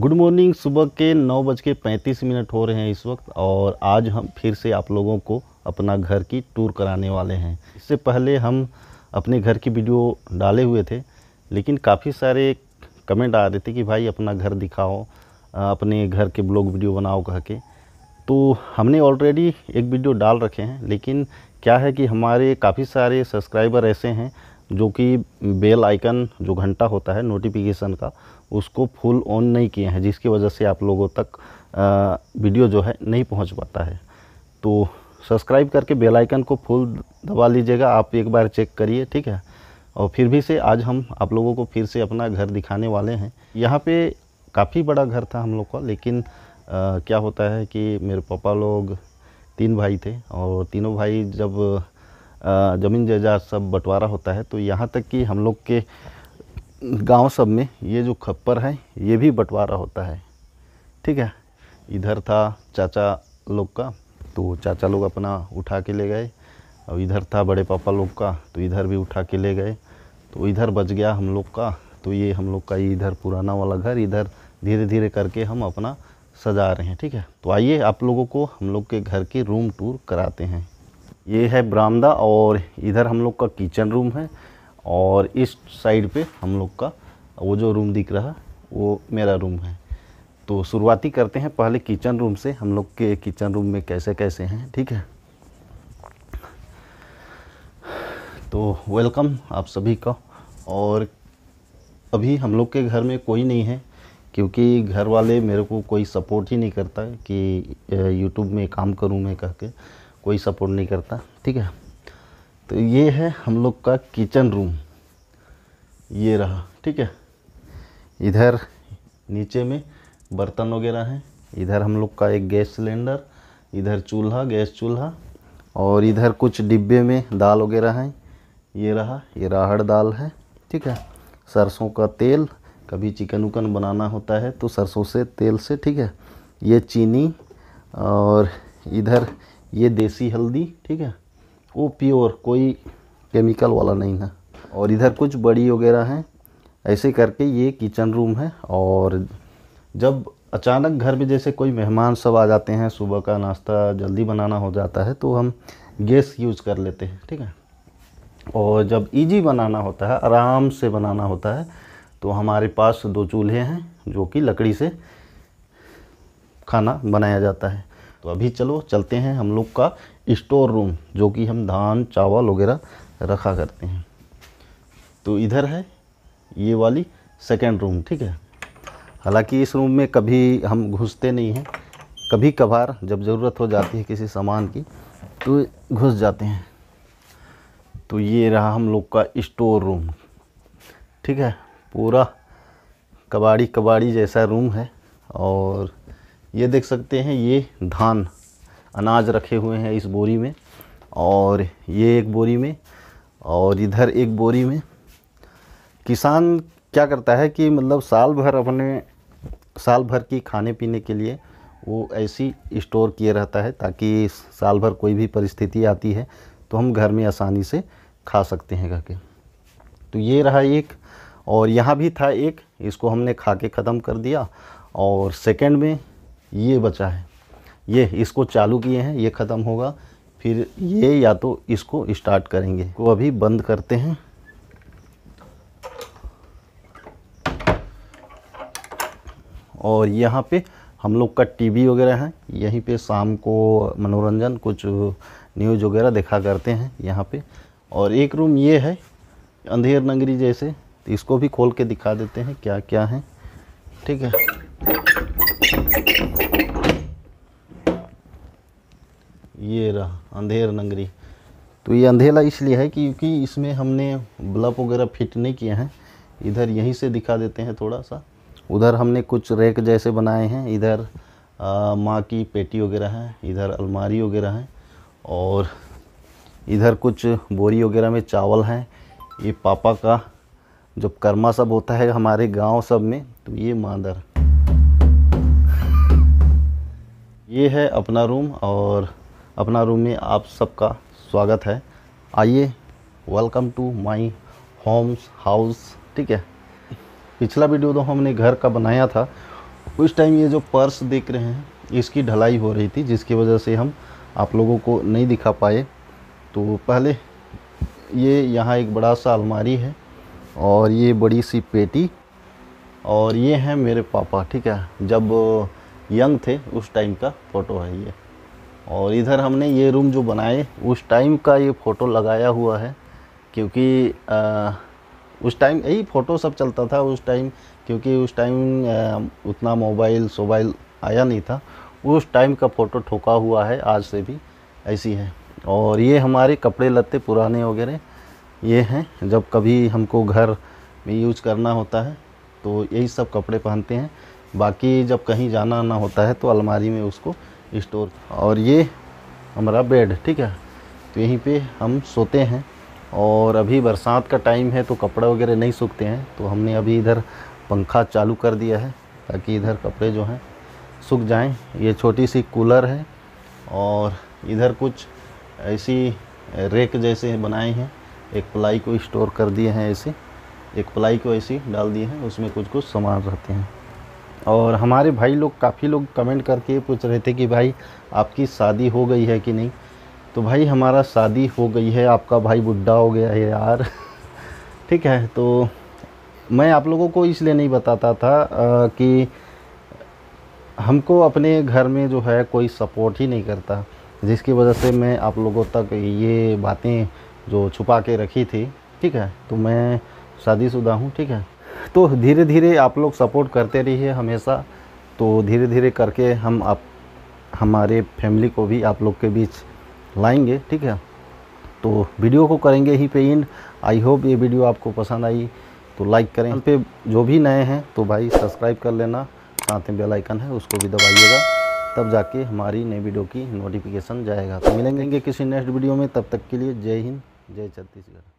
good morning सुबह के नौ बज के पैंतीस मिनट हो रहे हैं इस वक्त और आज हम फिर से आप लोगों को अपना घर की टूर कराने वाले हैं इससे पहले हम अपने घर की वीडियो डाले हुए थे लेकिन काफ़ी सारे कमेंट आ रहे थे कि भाई अपना घर दिखाओ अपने घर के ब्लॉग वीडियो बनाओ कह के तो हमने ऑलरेडी एक वीडियो डाल रखे हैं लेकिन क्या है कि हमारे काफ़ी सारे सब्सक्राइबर ऐसे हैं जो कि बेल आइकन जो घंटा होता है नोटिफिकेशन का उसको फुल ऑन नहीं किए हैं जिसकी वजह से आप लोगों तक आ, वीडियो जो है नहीं पहुंच पाता है तो सब्सक्राइब करके बेल आइकन को फुल दबा लीजिएगा आप एक बार चेक करिए ठीक है और फिर भी से आज हम आप लोगों को फिर से अपना घर दिखाने वाले हैं यहाँ पर काफ़ी बड़ा घर था हम लोग का लेकिन आ, क्या होता है कि मेरे पापा लोग तीन भाई थे और तीनों भाई जब ज़मीन जायदाद सब बंटवारा होता है तो यहाँ तक कि हम लोग के गांव सब में ये जो खप्पर है ये भी बंटवारा होता है ठीक है इधर था चाचा लोग का तो चाचा लोग अपना उठा के ले गए और इधर था बड़े पापा लोग का तो इधर भी उठा के ले गए तो इधर बच गया हम लोग का तो ये हम लोग का ये इधर पुराना वाला घर इधर धीरे धीरे करके हम अपना सजा रहे हैं ठीक है तो आइए आप लोगों को हम लोग के घर के रूम टूर कराते हैं ये है बरामदा और इधर हम लोग का किचन रूम है और इस साइड पे हम लोग का वो जो रूम दिख रहा वो मेरा रूम है तो शुरुआती करते हैं पहले किचन रूम से हम लोग के किचन रूम में कैसे कैसे हैं ठीक है तो वेलकम आप सभी का और अभी हम लोग के घर में कोई नहीं है क्योंकि घर वाले मेरे को कोई सपोर्ट ही नहीं करता कि यूट्यूब में काम करूँ मैं कह के कोई सपोर्ट नहीं करता ठीक है तो ये है हम लोग का किचन रूम ये रहा ठीक है इधर नीचे में बर्तन वगैरह हैं इधर हम लोग का एक गैस सिलेंडर इधर चूल्हा गैस चूल्हा और इधर कुछ डिब्बे में दाल वगैरह हैं ये रहा ये राहड़ दाल है ठीक है सरसों का तेल कभी चिकन उकन बनाना होता है तो सरसों से तेल से ठीक है ये चीनी और इधर ये देसी हल्दी ठीक है वो प्योर कोई केमिकल वाला नहीं है और इधर कुछ बड़ी वगैरह हैं ऐसे करके ये किचन रूम है और जब अचानक घर में जैसे कोई मेहमान सब आ जाते हैं सुबह का नाश्ता जल्दी बनाना हो जाता है तो हम गैस यूज़ कर लेते हैं ठीक है और जब इजी बनाना होता है आराम से बनाना होता है तो हमारे पास दो चूल्हे हैं जो कि लकड़ी से खाना बनाया जाता है तो अभी चलो चलते हैं हम लोग का स्टोर रूम जो कि हम धान चावल वगैरह रखा करते हैं तो इधर है ये वाली सेकेंड रूम ठीक है हालांकि इस रूम में कभी हम घुसते नहीं हैं कभी कभार जब ज़रूरत हो जाती है किसी सामान की तो घुस जाते हैं तो ये रहा हम लोग का स्टोर रूम ठीक है पूरा कबाड़ी कबाड़ी जैसा रूम है और ये देख सकते हैं ये धान अनाज रखे हुए हैं इस बोरी में और ये एक बोरी में और इधर एक बोरी में किसान क्या करता है कि मतलब साल भर अपने साल भर की खाने पीने के लिए वो ऐसी स्टोर किए रहता है ताकि साल भर कोई भी परिस्थिति आती है तो हम घर में आसानी से खा सकते हैं कह तो ये रहा एक और यहाँ भी था एक इसको हमने खा के ख़त्म कर दिया और सेकंड में ये बचा है ये इसको चालू किए हैं ये ख़त्म होगा फिर ये या तो इसको स्टार्ट करेंगे को तो अभी बंद करते हैं और यहाँ पे हम लोग का टीवी वगैरह है यहीं पे शाम को मनोरंजन कुछ न्यूज़ वगैरह देखा करते हैं यहाँ पे और एक रूम ये है अंधेर नगरी जैसे इसको भी खोल के दिखा देते हैं क्या क्या है ठीक है अंधेरा अंधेर नगरी तो ये अंधेरा इसलिए है क्योंकि इसमें हमने ब्लब वगैरह फिट नहीं किए हैं इधर यहीं से दिखा देते हैं थोड़ा सा उधर हमने कुछ रैक जैसे बनाए हैं इधर माँ की पेटी वगैरह है इधर अलमारी वगैरह है और इधर कुछ बोरी वगैरह में चावल हैं ये पापा का जब कर्मा सब होता है हमारे गांव सब में तो ये मादर ये है अपना रूम और अपना रूम में आप सबका स्वागत है आइए welcome to my homes house ठीक है पिछला वीडियो तो हमने घर का बनाया था उस टाइम ये जो पर्स देख रहे हैं इसकी ढलाई हो रही थी जिसकी वजह से हम आप लोगों को नहीं दिखा पाए तो पहले ये यहाँ एक बड़ा सा अलमारी है और ये बड़ी सी पेटी और ये हैं मेरे पापा ठीक है जब यंग थे उस टाइम का फ़ोटो है ये और इधर हमने ये रूम जो बनाए उस टाइम का ये फ़ोटो लगाया हुआ है क्योंकि आ, उस टाइम यही फ़ोटो सब चलता था उस टाइम क्योंकि उस टाइम उतना मोबाइल सोबाइल आया नहीं था उस टाइम का फ़ोटो ठोका हुआ है आज से भी ऐसी है और ये हमारे कपड़े लत्ते पुराने वगैरह ये हैं जब कभी हमको घर में यूज करना होता है तो यही सब कपड़े पहनते हैं बाकी जब कहीं जाना ना होता है तो अलमारी में उसको स्टोर और ये हमारा बेड ठीक है तो यहीं पे हम सोते हैं और अभी बरसात का टाइम है तो कपड़े वगैरह नहीं सूखते हैं तो हमने अभी इधर पंखा चालू कर दिया है ताकि इधर कपड़े जो हैं सूख जाएं ये छोटी सी कूलर है और इधर कुछ ऐसी रेक जैसे बनाए हैं एक प्लाई को स्टोर कर दिए हैं ऐसे एक प्लाई को ऐसी डाल दिए हैं उसमें कुछ कुछ सामान रहते हैं और हमारे भाई लोग काफ़ी लोग कमेंट करके पूछ रहे थे कि भाई आपकी शादी हो गई है कि नहीं तो भाई हमारा शादी हो गई है आपका भाई बुढ़ा हो गया है यार ठीक है तो मैं आप लोगों को इसलिए नहीं बताता था आ, कि हमको अपने घर में जो है कोई सपोर्ट ही नहीं करता जिसकी वजह से मैं आप लोगों तक ये बातें जो छुपा के रखी थी ठीक है तो मैं शादीशुदा हूँ ठीक है तो धीरे धीरे आप लोग सपोर्ट करते रहिए हमेशा तो धीरे धीरे करके हम आप हमारे फैमिली को भी आप लोग के बीच लाएंगे ठीक है तो वीडियो को करेंगे ही पे इन आई होप ये वीडियो आपको पसंद आई तो लाइक करें हम पे जो भी नए हैं तो भाई सब्सक्राइब कर लेना साथ में बेल आइकन है उसको भी दबाइएगा तब जाके हमारी नई वीडियो की नोटिफिकेशन जाएगा तो मिलेंगे किसी नेक्स्ट वीडियो में तब तक के लिए जय हिंद जय छत्तीसगढ़